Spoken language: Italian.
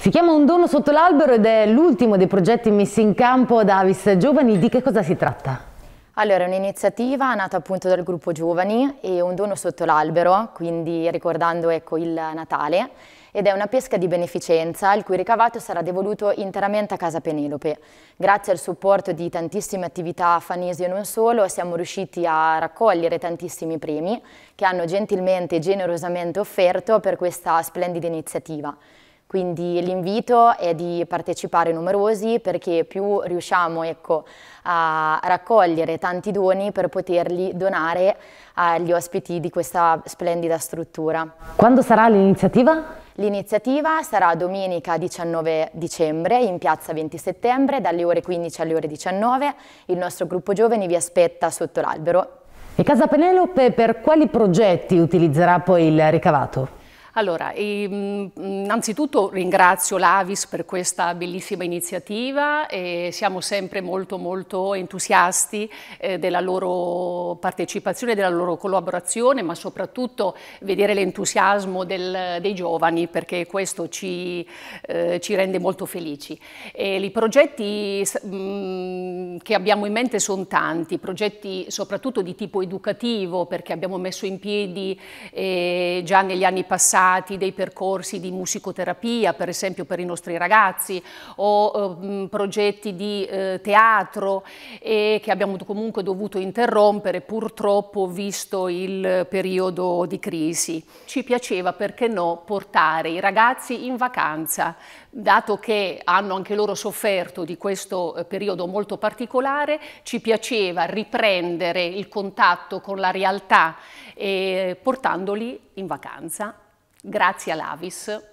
Si chiama Un dono sotto l'albero ed è l'ultimo dei progetti messi in campo da Avis Giovani. Di che cosa si tratta? Allora, è un'iniziativa nata appunto dal gruppo Giovani e un dono sotto l'albero, quindi ricordando ecco, il Natale, ed è una pesca di beneficenza il cui ricavato sarà devoluto interamente a Casa Penelope. Grazie al supporto di tantissime attività fanesi e non solo, siamo riusciti a raccogliere tantissimi premi che hanno gentilmente e generosamente offerto per questa splendida iniziativa. Quindi l'invito è di partecipare numerosi perché più riusciamo ecco, a raccogliere tanti doni per poterli donare agli ospiti di questa splendida struttura. Quando sarà l'iniziativa? L'iniziativa sarà domenica 19 dicembre in piazza 20 settembre dalle ore 15 alle ore 19. Il nostro gruppo giovani vi aspetta sotto l'albero. E Casa Penelope per quali progetti utilizzerà poi il ricavato? Allora, ehm, innanzitutto ringrazio l'Avis per questa bellissima iniziativa e siamo sempre molto molto entusiasti eh, della loro partecipazione, della loro collaborazione, ma soprattutto vedere l'entusiasmo dei giovani perché questo ci, eh, ci rende molto felici. E I progetti mh, che abbiamo in mente sono tanti, progetti soprattutto di tipo educativo perché abbiamo messo in piedi eh, già negli anni passati pensati dei percorsi di musicoterapia, per esempio per i nostri ragazzi, o eh, progetti di eh, teatro che abbiamo comunque dovuto interrompere purtroppo visto il periodo di crisi. Ci piaceva, perché no, portare i ragazzi in vacanza, dato che hanno anche loro sofferto di questo eh, periodo molto particolare, ci piaceva riprendere il contatto con la realtà e eh, portandoli in vacanza Grazie all'Avis